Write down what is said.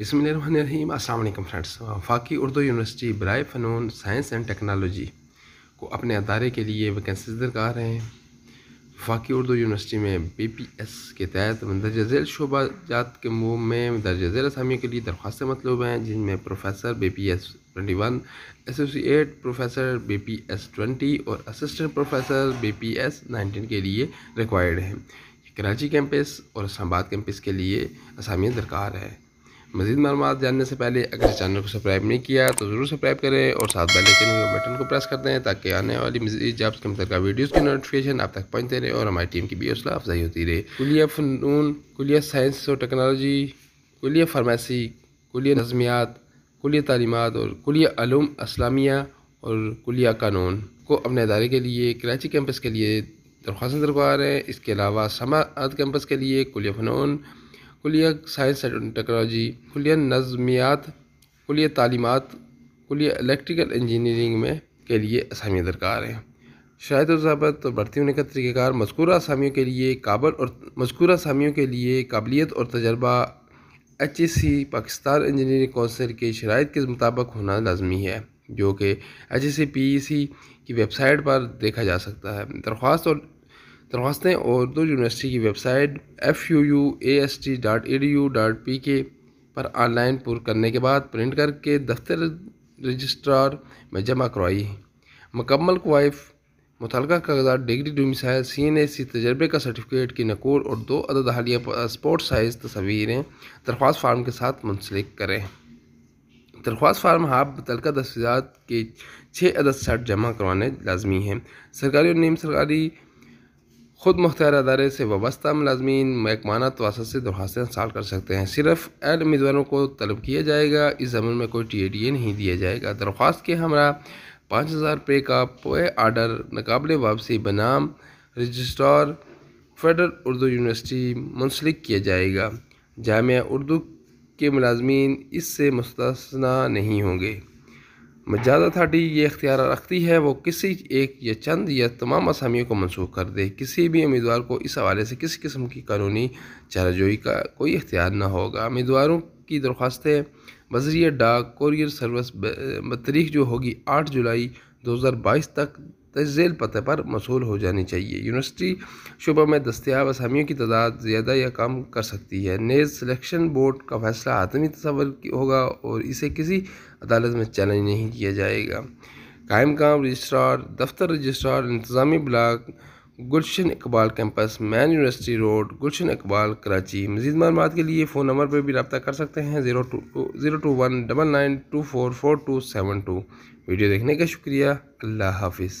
बिसमीम अल्लाम फ्रेंड्स वफाकी उर्दू यूनिवर्सिटी ब्राय फ़नून साइंस एंड टेक्नोलॉजी को अपने अदारे के लिए वैकेंसी दरकार हैं वफाकी उर्दू यूनिवर्सिटी में बी पी एस के तहत दर्ज झेल शोबा जात के मुँह में दर्ज झेल असामियों के लिए दरख्वास्तें मतलूब हैं जिनमें professor B P S twenty one associate professor B P S twenty और assistant professor B P S nineteen के लिए रिक्वायर्ड हैं कराची कैंपस और इस्लामाबाद कैंपस के लिए असामियाँ दरकार है मजीद मालूम जानने से पहले अगर चैनल को सब्सक्राइब नहीं किया तो ज़रूर सब्सक्राइब करें और साथ बेलाइकन के बटन को प्रेस कर दें ताकि आने वाली मजीद जॉब्स के मुतल वीडियोज़ की नोटिफिकेशन आप तक पहुँचते रहे और हमारी टीम की भी हौसला अफजाई होती रहे कुलिया फ़नून कुलिया साइंस और टेक्नोलॉजी कुलिया फार्मेसी कुलिया नजमियात कुलिया तलीमत और कुलिया आलूम इस्लामिया और कुलिया कानून को अपने अदारे के लिए कराची कैंपस के लिए दरख्वास्त दरकार हैं इसके अलावा समात कैंपस के लिए कुलिया फ़नून कुलिया साइंस एंड टेक्नोलॉजी कुलिया नज़मियात कुलिया तालीमत कुलिया इलेक्ट्रिकल इंजीनियरिंग में के लिए असामियाँ दरकार हैं शायद जबत तो भर्ती होने का तरीक़ार मस्कूर असामियों के लिए काबल और मस्कूर असामियों के लिए काबिलियत और तजर्बा H C Pakistan engineering council के शराइ के मुताबिक होना लाजमी है जो कि एच सी पी ई सी की वेबसाइट पर देखा जा सकता है दरख्वास्त और दरख्वास्तें उर्दू यूनिवर्सिटी की website F U U A S T dot E D U dot P K पर ऑनलाइन पुर करने के बाद प्रिंट करके दफ्तर रजिस्ट्रार में जमा करवाई मकम्मल क्वाइफ मुतल कागजात degree domicile C N A C तजर्बे का सर्टिफिकेट की नकोर और दो अदद हालिया पासपोर्ट साइज़ तस्वीरें दरख्वास्त फार्म के साथ मुंसलिक करें दरख्वास्त फार्म हाफ मुतल दस्तियात के छः अदद सर्ट जमा करवाने लाजमी हैं सरकारी और नीम सरकारी खुद मुख्तार अदारे से वाबस्ता मुलाजमीन महकमाना तोसा से साल कर सकते हैं सिर्फ एड उम्मीदवारों को तलब किया जाएगा इस ज़मीन में कोई टी ए डी ए नहीं दिया जाएगा दरख्वास्त के हमरा पाँच हज़ार रुपये का पोए आर्डर नकबले वापसी बनाम रजिस्ट्रार फेडरल उर्दू यूनिवर्सिटी मुंसलिक किया जाएगा जामिया उर्दू के मुलाजमीन इससे मुस्तना नहीं होंगे था अथार्टी ये अख्तियार रखती है वो किसी एक या चंद या तमाम असामियों को मनसूख कर दे किसी भी उम्मीदवार को इस हवाले से किसी किस्म की कानूनी चाराजोई का कोई इख्तियार ना होगा उम्मीदवारों की दरख्वास्तें बजरिया डाक कोरियर सर्विस तारीख जो होगी आठ जुलाई दो हज़ार बाईस तक तजेल पते पर मसूल हो जानी चाहिए यूनिवर्सिटी शुबा में दस्तियाब असामियों की तादाद ज़्यादा या कम कर सकती है नेज सिलेक्शन बोर्ड का फैसला आत्मी तस्वर होगा और इसे किसी अदालत में चैलेंज नहीं किया जाएगा कायम काम रजिस्ट्रार दफ्तर रजिस्ट्रार इंतज़ामी block Gulshan Iqbal campus main university road Gulshan Iqbal Karachi मजीद मालूम के लिए फ़ोन नंबर पर भी रबता कर सकते हैं zero two zero two one double nine two four four two seven two video देखने का शुक्रिया अल्लाह हाफिज़